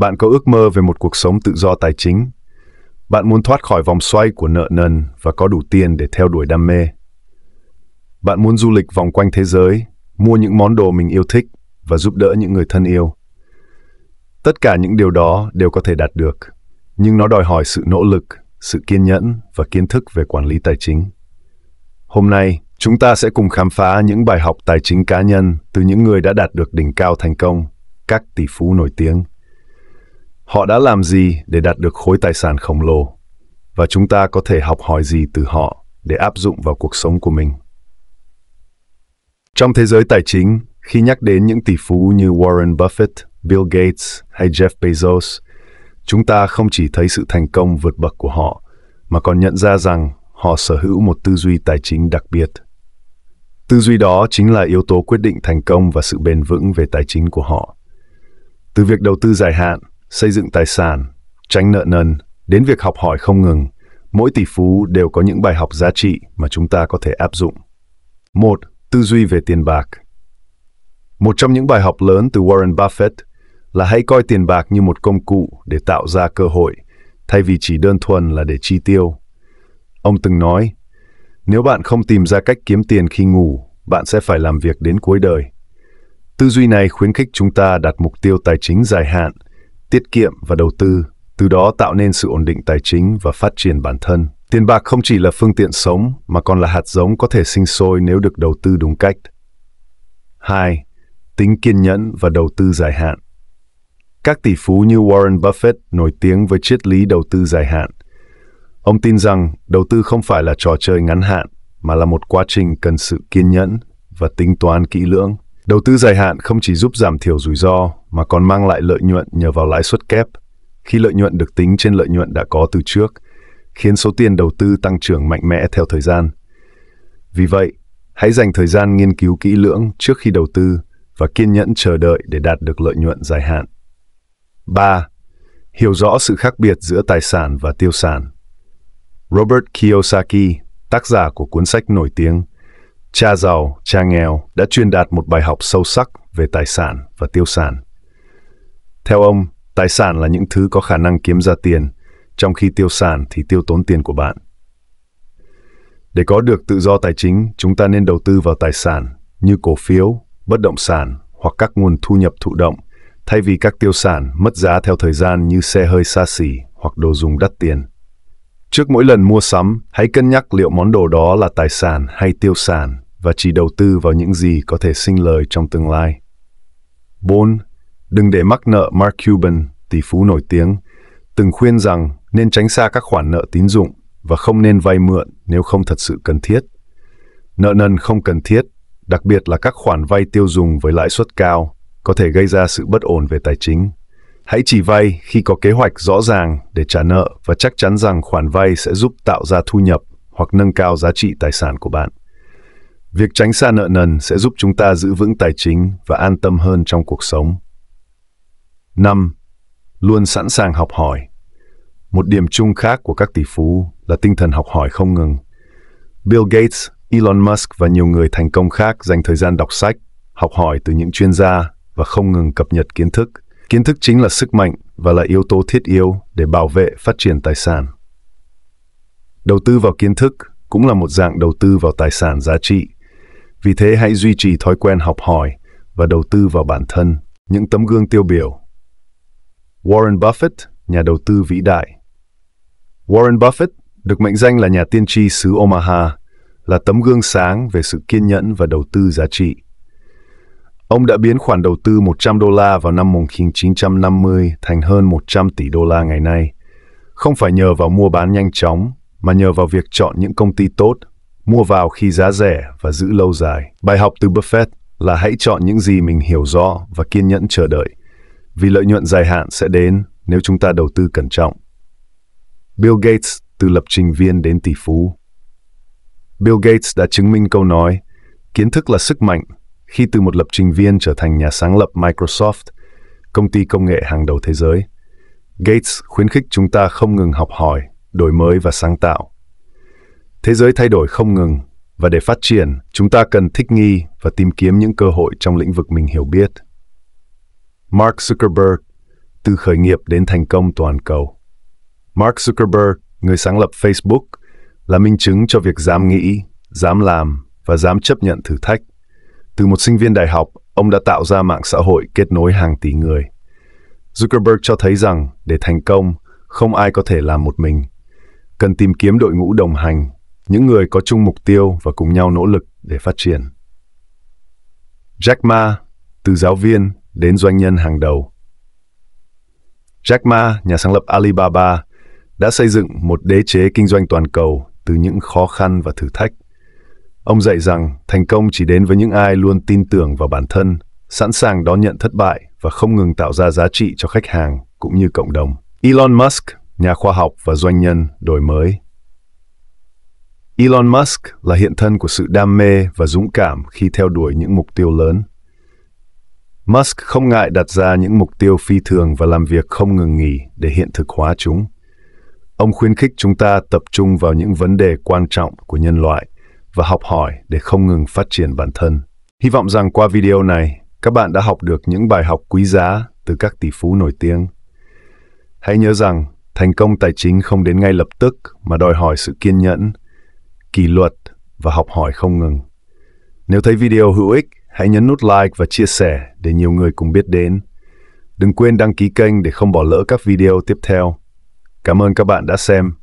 Bạn có ước mơ về một cuộc sống tự do tài chính. Bạn muốn thoát khỏi vòng xoay của nợ nần và có đủ tiền để theo đuổi đam mê. Bạn muốn du lịch vòng quanh thế giới, mua những món đồ mình yêu thích và giúp đỡ những người thân yêu. Tất cả những điều đó đều có thể đạt được, nhưng nó đòi hỏi sự nỗ lực, sự kiên nhẫn và kiến thức về quản lý tài chính. Hôm nay, chúng ta sẽ cùng khám phá những bài học tài chính cá nhân từ những người đã đạt được đỉnh cao thành công, các tỷ phú nổi tiếng Họ đã làm gì để đạt được khối tài sản khổng lồ? Và chúng ta có thể học hỏi gì từ họ để áp dụng vào cuộc sống của mình? Trong thế giới tài chính, khi nhắc đến những tỷ phú như Warren Buffett, Bill Gates hay Jeff Bezos, chúng ta không chỉ thấy sự thành công vượt bậc của họ, mà còn nhận ra rằng họ sở hữu một tư duy tài chính đặc biệt. Tư duy đó chính là yếu tố quyết định thành công và sự bền vững về tài chính của họ. Từ việc đầu tư dài hạn, xây dựng tài sản, tránh nợ nần, đến việc học hỏi không ngừng, mỗi tỷ phú đều có những bài học giá trị mà chúng ta có thể áp dụng. Một, Tư duy về tiền bạc Một trong những bài học lớn từ Warren Buffett là hãy coi tiền bạc như một công cụ để tạo ra cơ hội, thay vì chỉ đơn thuần là để chi tiêu. Ông từng nói, nếu bạn không tìm ra cách kiếm tiền khi ngủ, bạn sẽ phải làm việc đến cuối đời. Tư duy này khuyến khích chúng ta đặt mục tiêu tài chính dài hạn – tiết kiệm và đầu tư, từ đó tạo nên sự ổn định tài chính và phát triển bản thân. Tiền bạc không chỉ là phương tiện sống mà còn là hạt giống có thể sinh sôi nếu được đầu tư đúng cách. 2. Tính kiên nhẫn và đầu tư dài hạn. Các tỷ phú như Warren Buffett nổi tiếng với triết lý đầu tư dài hạn. Ông tin rằng đầu tư không phải là trò chơi ngắn hạn mà là một quá trình cần sự kiên nhẫn và tính toán kỹ lưỡng. Đầu tư dài hạn không chỉ giúp giảm thiểu rủi ro mà còn mang lại lợi nhuận nhờ vào lãi suất kép, khi lợi nhuận được tính trên lợi nhuận đã có từ trước, khiến số tiền đầu tư tăng trưởng mạnh mẽ theo thời gian. Vì vậy, hãy dành thời gian nghiên cứu kỹ lưỡng trước khi đầu tư và kiên nhẫn chờ đợi để đạt được lợi nhuận dài hạn. 3. Hiểu rõ sự khác biệt giữa tài sản và tiêu sản. Robert Kiyosaki, tác giả của cuốn sách nổi tiếng Cha giàu, cha nghèo đã truyền đạt một bài học sâu sắc về tài sản và tiêu sản. Theo ông, tài sản là những thứ có khả năng kiếm ra tiền, trong khi tiêu sản thì tiêu tốn tiền của bạn. Để có được tự do tài chính, chúng ta nên đầu tư vào tài sản như cổ phiếu, bất động sản hoặc các nguồn thu nhập thụ động, thay vì các tiêu sản mất giá theo thời gian như xe hơi xa xỉ hoặc đồ dùng đắt tiền. Trước mỗi lần mua sắm, hãy cân nhắc liệu món đồ đó là tài sản hay tiêu sản và chỉ đầu tư vào những gì có thể sinh lời trong tương lai. 4. Đừng để mắc nợ Mark Cuban, tỷ phú nổi tiếng, từng khuyên rằng nên tránh xa các khoản nợ tín dụng và không nên vay mượn nếu không thật sự cần thiết. Nợ nần không cần thiết, đặc biệt là các khoản vay tiêu dùng với lãi suất cao, có thể gây ra sự bất ổn về tài chính. Hãy chỉ vay khi có kế hoạch rõ ràng để trả nợ và chắc chắn rằng khoản vay sẽ giúp tạo ra thu nhập hoặc nâng cao giá trị tài sản của bạn. Việc tránh xa nợ nần sẽ giúp chúng ta giữ vững tài chính và an tâm hơn trong cuộc sống. 5. Luôn sẵn sàng học hỏi. Một điểm chung khác của các tỷ phú là tinh thần học hỏi không ngừng. Bill Gates, Elon Musk và nhiều người thành công khác dành thời gian đọc sách, học hỏi từ những chuyên gia và không ngừng cập nhật kiến thức – Kiến thức chính là sức mạnh và là yếu tố thiết yếu để bảo vệ phát triển tài sản. Đầu tư vào kiến thức cũng là một dạng đầu tư vào tài sản giá trị. Vì thế hãy duy trì thói quen học hỏi và đầu tư vào bản thân, những tấm gương tiêu biểu. Warren Buffett, nhà đầu tư vĩ đại. Warren Buffett được mệnh danh là nhà tiên tri xứ Omaha, là tấm gương sáng về sự kiên nhẫn và đầu tư giá trị. Ông đã biến khoản đầu tư 100 đô la vào năm 1950 thành hơn 100 tỷ đô la ngày nay. Không phải nhờ vào mua bán nhanh chóng, mà nhờ vào việc chọn những công ty tốt, mua vào khi giá rẻ và giữ lâu dài. Bài học từ Buffett là hãy chọn những gì mình hiểu rõ và kiên nhẫn chờ đợi, vì lợi nhuận dài hạn sẽ đến nếu chúng ta đầu tư cẩn trọng. Bill Gates từ lập trình viên đến tỷ phú. Bill Gates đã chứng minh câu nói, kiến thức là sức mạnh khi từ một lập trình viên trở thành nhà sáng lập Microsoft, công ty công nghệ hàng đầu thế giới. Gates khuyến khích chúng ta không ngừng học hỏi, đổi mới và sáng tạo. Thế giới thay đổi không ngừng, và để phát triển, chúng ta cần thích nghi và tìm kiếm những cơ hội trong lĩnh vực mình hiểu biết. Mark Zuckerberg, từ khởi nghiệp đến thành công toàn cầu. Mark Zuckerberg, người sáng lập Facebook, là minh chứng cho việc dám nghĩ, dám làm và dám chấp nhận thử thách. Từ một sinh viên đại học, ông đã tạo ra mạng xã hội kết nối hàng tỷ người. Zuckerberg cho thấy rằng để thành công, không ai có thể làm một mình. Cần tìm kiếm đội ngũ đồng hành, những người có chung mục tiêu và cùng nhau nỗ lực để phát triển. Jack Ma, từ giáo viên đến doanh nhân hàng đầu. Jack Ma, nhà sáng lập Alibaba, đã xây dựng một đế chế kinh doanh toàn cầu từ những khó khăn và thử thách. Ông dạy rằng thành công chỉ đến với những ai luôn tin tưởng vào bản thân, sẵn sàng đón nhận thất bại và không ngừng tạo ra giá trị cho khách hàng cũng như cộng đồng. Elon Musk, nhà khoa học và doanh nhân đổi mới. Elon Musk là hiện thân của sự đam mê và dũng cảm khi theo đuổi những mục tiêu lớn. Musk không ngại đặt ra những mục tiêu phi thường và làm việc không ngừng nghỉ để hiện thực hóa chúng. Ông khuyến khích chúng ta tập trung vào những vấn đề quan trọng của nhân loại – và học hỏi để không ngừng phát triển bản thân. Hy vọng rằng qua video này, các bạn đã học được những bài học quý giá từ các tỷ phú nổi tiếng. Hãy nhớ rằng, thành công tài chính không đến ngay lập tức mà đòi hỏi sự kiên nhẫn, kỷ luật và học hỏi không ngừng. Nếu thấy video hữu ích, hãy nhấn nút like và chia sẻ để nhiều người cùng biết đến. Đừng quên đăng ký kênh để không bỏ lỡ các video tiếp theo. Cảm ơn các bạn đã xem.